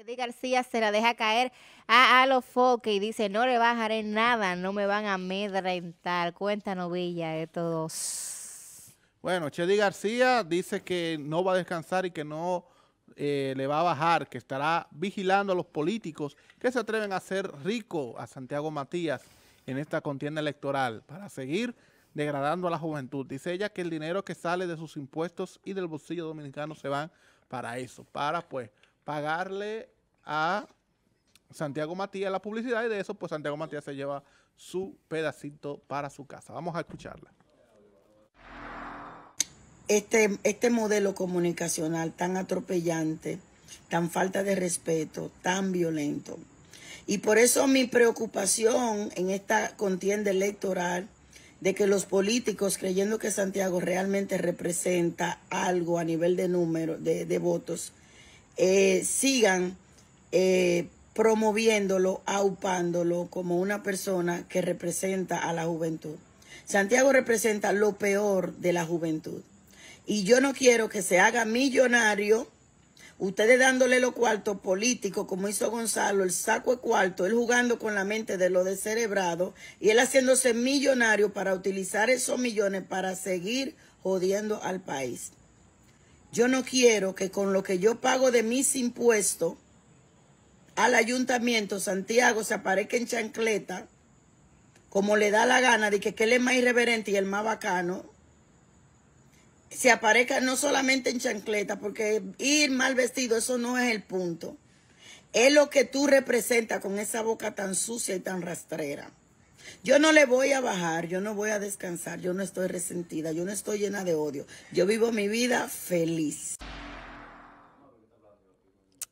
Chedi García se la deja caer a Alofoque y dice, no le bajaré nada, no me van a amedrentar. cuenta Villa, de todos. Bueno, Chedi García dice que no va a descansar y que no eh, le va a bajar, que estará vigilando a los políticos que se atreven a hacer rico a Santiago Matías en esta contienda electoral para seguir degradando a la juventud. Dice ella que el dinero que sale de sus impuestos y del bolsillo dominicano se van para eso, para pues pagarle a Santiago Matías la publicidad y de eso pues Santiago Matías se lleva su pedacito para su casa. Vamos a escucharla. Este, este modelo comunicacional tan atropellante, tan falta de respeto, tan violento. Y por eso mi preocupación en esta contienda electoral de que los políticos, creyendo que Santiago realmente representa algo a nivel de número de, de votos, eh, sigan eh, promoviéndolo, aupándolo como una persona que representa a la juventud. Santiago representa lo peor de la juventud. Y yo no quiero que se haga millonario, ustedes dándole los cuartos políticos, como hizo Gonzalo, el saco de cuarto, él jugando con la mente de lo descerebrado, y él haciéndose millonario para utilizar esos millones para seguir jodiendo al país. Yo no quiero que con lo que yo pago de mis impuestos al ayuntamiento Santiago se aparezca en chancleta como le da la gana de que, que él es más irreverente y el más bacano. Se aparezca no solamente en chancleta, porque ir mal vestido, eso no es el punto. Es lo que tú representas con esa boca tan sucia y tan rastrera. Yo no le voy a bajar, yo no voy a descansar, yo no estoy resentida, yo no estoy llena de odio. Yo vivo mi vida feliz.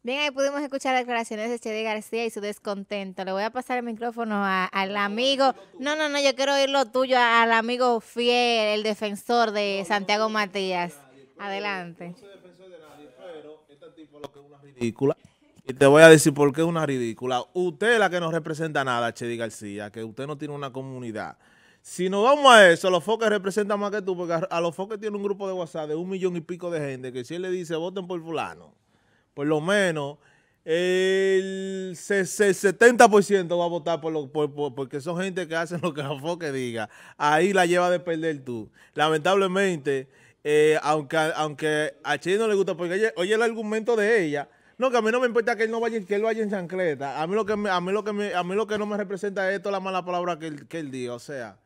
Bien, ahí pudimos escuchar declaraciones de Chedi García y su descontento. Le voy a pasar el micrófono al amigo. No, no, no, yo quiero oír lo tuyo al amigo fiel, el defensor de Santiago Matías. Adelante. Ridícula. Y te voy a decir por qué es una ridícula. Usted es la que no representa nada, Chedi García, que usted no tiene una comunidad. Si nos vamos a eso, los foques representan más que tú, porque a los foques tiene un grupo de WhatsApp de un millón y pico de gente que si él le dice voten por fulano, por lo menos el 70% va a votar por, los por, porque son gente que hacen lo que los foques diga. Ahí la lleva de perder tú. Lamentablemente, eh, aunque, aunque a Chedi no le gusta, porque oye el argumento de ella, no, que a mí no me importa que él no vaya, que él vaya en chancleta. A mí lo que a mí lo que a mí lo que no me representa es toda la mala palabra que él, que O sea,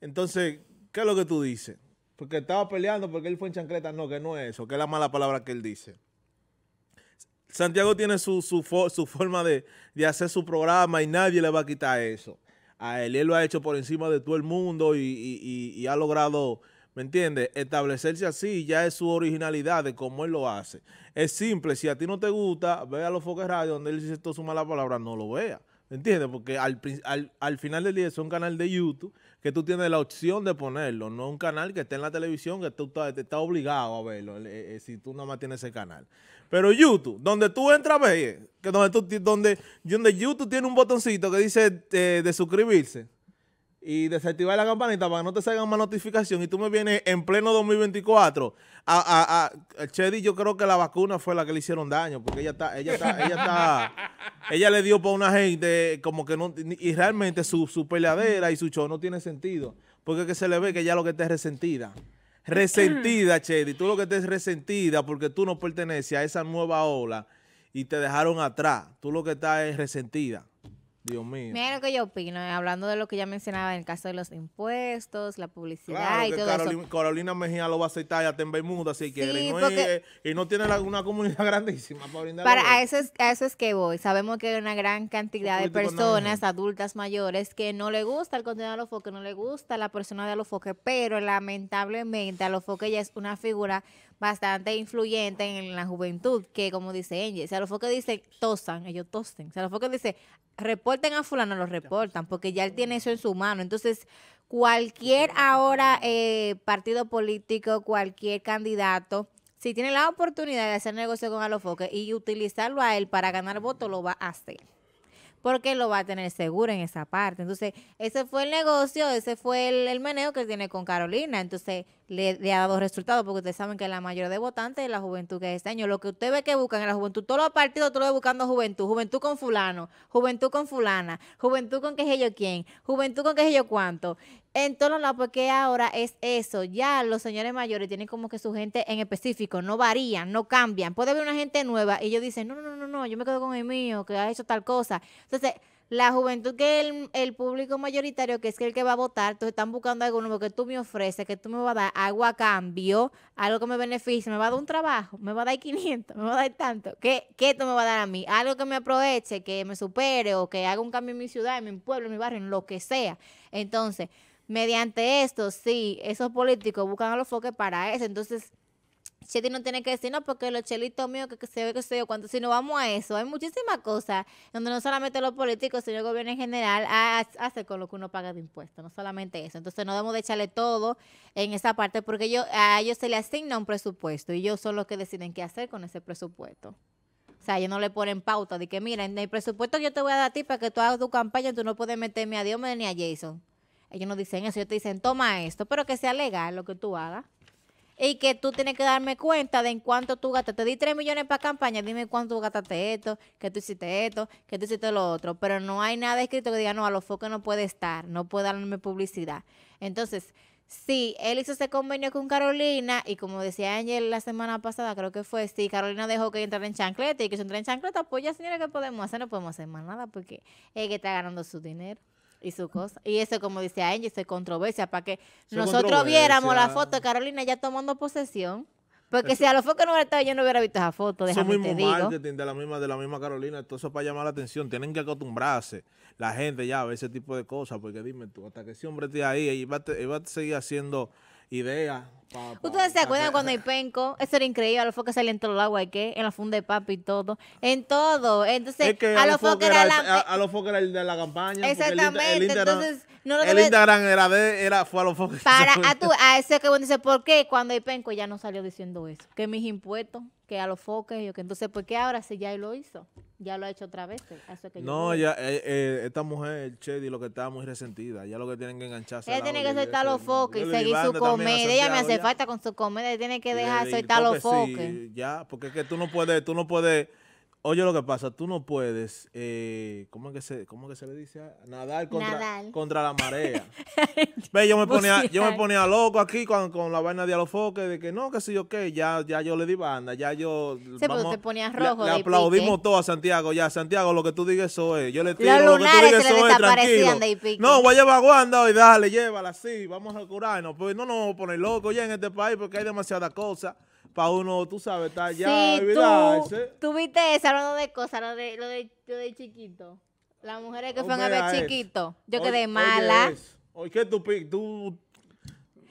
entonces, ¿qué es lo que tú dices? Porque estaba peleando porque él fue en chancleta. No, que no es eso, que es la mala palabra que él dice. Santiago tiene su, forma de, hacer su programa y nadie le va a quitar eso. A él, él lo ha hecho por encima de todo el mundo y, y ha logrado ¿Me entiendes? Establecerse así ya es su originalidad de cómo él lo hace. Es simple, si a ti no te gusta, ve a los foques radio donde él dice esto su mala palabra, no lo vea. ¿Me entiendes? Porque al, final del día es un canal de YouTube que tú tienes la opción de ponerlo, no un canal que esté en la televisión que tú estás obligado a verlo eh, eh, si tú nada más tienes ese canal. Pero YouTube, donde tú entras, ve, que donde, donde, donde YouTube tiene un botoncito que dice eh, de suscribirse y desactivar la campanita para que no te salgan más notificaciones. Y tú me vienes en pleno 2024 a, Chedi, yo creo que la vacuna fue la que le hicieron daño, porque ella está, ella está, ella está, ella le dio para una gente como que no, y realmente su, peleadera y su show no tiene sentido, porque que se le ve que ella lo que está es resentida. Resentida, Chedi, tú lo que es resentida porque tú no perteneces a esa nueva ola y te dejaron atrás. Tú lo que estás es resentida. Dios mío. Mira lo que yo opino, eh, hablando de lo que ya mencionaba en el caso de los impuestos, la publicidad y todo eso. Carolina Mejía lo va a aceptar, ya está en Bermuda si quiere. Eh, y no, tiene una comunidad grandísima para brindar. Para, a, eso es, a eso es que voy. Sabemos que hay una gran cantidad de personas, adultas mayores, que no le gusta el contenido de los no le gusta la persona de los foques, pero lamentablemente a los foques ya es una figura bastante influyente en la juventud, que como dice Angie, si a dice tosan, ellos tosten. se a los dice reporten a fulano, lo reportan, porque ya él tiene eso en su mano. Entonces, cualquier ahora eh, partido político, cualquier candidato, si tiene la oportunidad de hacer negocio con Alofoque y utilizarlo a él para ganar votos, lo va a hacer. Porque lo va a tener seguro en esa parte. Entonces, ese fue el negocio, ese fue el, el que tiene con Carolina. Entonces, le, ha dado resultados, porque ustedes saben que la mayoría de votantes es la juventud que es este año. Lo que usted ve que buscan en la juventud, todos los partidos, todos buscando juventud, juventud con fulano, juventud con fulana, juventud con que sé yo quién, juventud con que sé yo cuánto. En todos los lados, porque ahora es eso. Ya los señores mayores tienen como que su gente en específico, no varían, no cambian. Puede haber una gente nueva y ellos dicen, no, no, no, no, yo me quedo con el mío, que ha hecho tal cosa. Entonces, la juventud que el, público mayoritario, que es el que va a votar, entonces están buscando algo nuevo que tú me ofreces, que tú me vas a dar algo a cambio, algo que me beneficie, me va a dar un trabajo, me va a dar 500, me va a dar tanto. ¿Qué, qué tú me va a dar a mí? Algo que me aproveche, que me supere o que haga un cambio en mi ciudad, en mi pueblo, en mi barrio, en lo que sea. Entonces, mediante esto, sí, esos políticos buscan a los foques para eso. Entonces, Chetty no tiene que decir, no, porque los chelitos míos que, se ve que se yo cuánto, si no vamos a eso, hay muchísimas cosas donde no solamente los políticos, sino el gobierno en general hace con lo que uno paga de impuestos, no solamente eso. Entonces no debemos de echarle todo en esa parte porque a ellos se les asigna un presupuesto y ellos son los que deciden qué hacer con ese presupuesto. O sea, ellos no le ponen pauta de que, mira, en el presupuesto que yo te voy a dar a ti para que tú hagas tu campaña, tú no puedes meterme a Dios ni a Jason. Ellos no dicen eso, ellos te dicen, toma esto, pero que sea legal lo que tú hagas y que tú tienes que darme cuenta de en cuánto tú gastaste. Te di 3 millones para campaña, dime cuánto gastaste esto, que tú hiciste esto, que tú hiciste lo otro. Pero no hay nada escrito que diga, no, a los focos no puede estar, no puede darme publicidad. Entonces, sí, él hizo ese convenio con Carolina y como decía Ángel la semana pasada, creo que fue, si Carolina dejó que entrara en chancleta y que se entrara en chancleta, pues ya señora, ¿qué podemos hacer? No podemos hacer más nada porque es que está ganando su dinero y su cosa. Y eso, como dice Angie, se controversia. Para que nosotros viéramos la foto de Carolina ya tomando posesión. Porque si a los que no hubiera estado, yo no hubiera visto esa foto. Eso te digo. marketing de la, misma, de la misma Carolina. eso para llamar la atención, tienen que acostumbrarse la gente ya a ver ese tipo de cosas. Porque dime tú, hasta que ese hombre esté ahí, y va, a seguir haciendo idea. ¿Ustedes se acuerdan cuando hay penco? Eso era increíble. A los focos salían todo el agua, ¿qué? En la funda de papi y todo. En todo. Entonces, a, los focos era, eh, a, los focos era el de la campaña. Exactamente. El, Instagram, Entonces, no lo el Instagram era de. Era, fue a los focos. Para, a, tú a ese que bueno dice, ¿por qué cuando hay penco ya no salió diciendo eso? Que mis impuestos, que a los focos, que entonces, ¿por qué ahora si ya lo hizo? Ya lo ha hecho otra vez. no, ya eh, eh, esta mujer, Chedi, lo que está muy resentida. Ya lo que tienen que engancharse. Ella tiene que soltar los foques y seguir su comedia. Ella me hace falta con su comedia. tiene que dejar soltar los foques. ya, porque es que tú no puedes, tú no puedes Oye, lo que pasa, tú no puedes, eh, ¿cómo, es que se, ¿cómo que se le dice? Nadar contra, la marea. Ve, yo me ponía, yo me ponía loco aquí con, la vaina de alofoque, de que no, que sí, yo ya, ya yo le di banda, ya yo... Sí, te ponías rojo. Le, le aplaudimos todo a Santiago, ya, Santiago, lo que tú digas eso es. Yo le tiro lo que tú digas eso es, tranquilo. no, voy a llevar guanda hoy, dale, llévala, sí, vamos a curarnos. Pues no nos vamos a poner locos ya en este país porque hay demasiadas cosas para uno, tú sabes, está ya sí, Tú, tú, viste esa hablando de cosas, lo de, lo de, chiquito. Las mujeres que fueron a ver chiquito. Yo quedé mala. Oye, ¿qué tú, tú,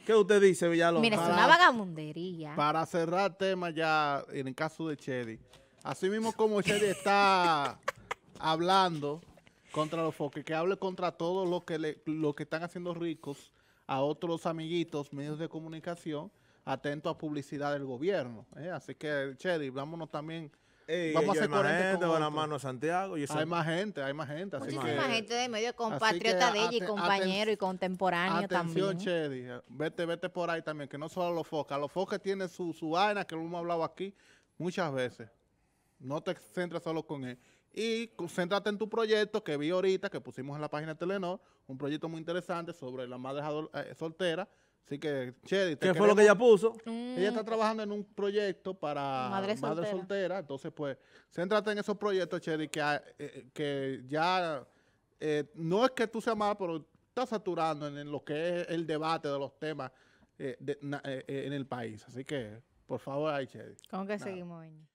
usted dice, Villalobos? Mira, es una vagamundería. Para cerrar tema ya, en el caso de Chedi, así mismo como Chedi está hablando contra los foques, que hable contra todos los que, lo que están haciendo ricos a otros amiguitos, medios de comunicación, atento a publicidad del gobierno. ¿eh? Así que, Chedi, vámonos también. Vamos a hacer más gente, con la mano Santiago. Hay más gente, hay más gente. Muchísima gente de medio compatriota de ella y compañero y contemporáneo atención, también. vete, vete por ahí también, que no solo los focas. Los focas tienen su, su vaina, que lo hemos hablado aquí muchas veces. No te centres solo con él. Y concéntrate en tu proyecto que vi ahorita, que pusimos en la página de Telenor, un proyecto muy interesante sobre la madres eh, soltera. solteras Así que, Chedi, ¿Qué fue lo que ella puso? Ella está trabajando en un proyecto para madre soltera. entonces, pues, céntrate en esos proyectos, Chedi, que, ah, eh, eh, que ya eh, no es que tú seas mala, pero estás saturando en, lo que es el debate de los temas en el país. Así que, por favor, ahí, Chedi. ¿Cómo que seguimos, viendo?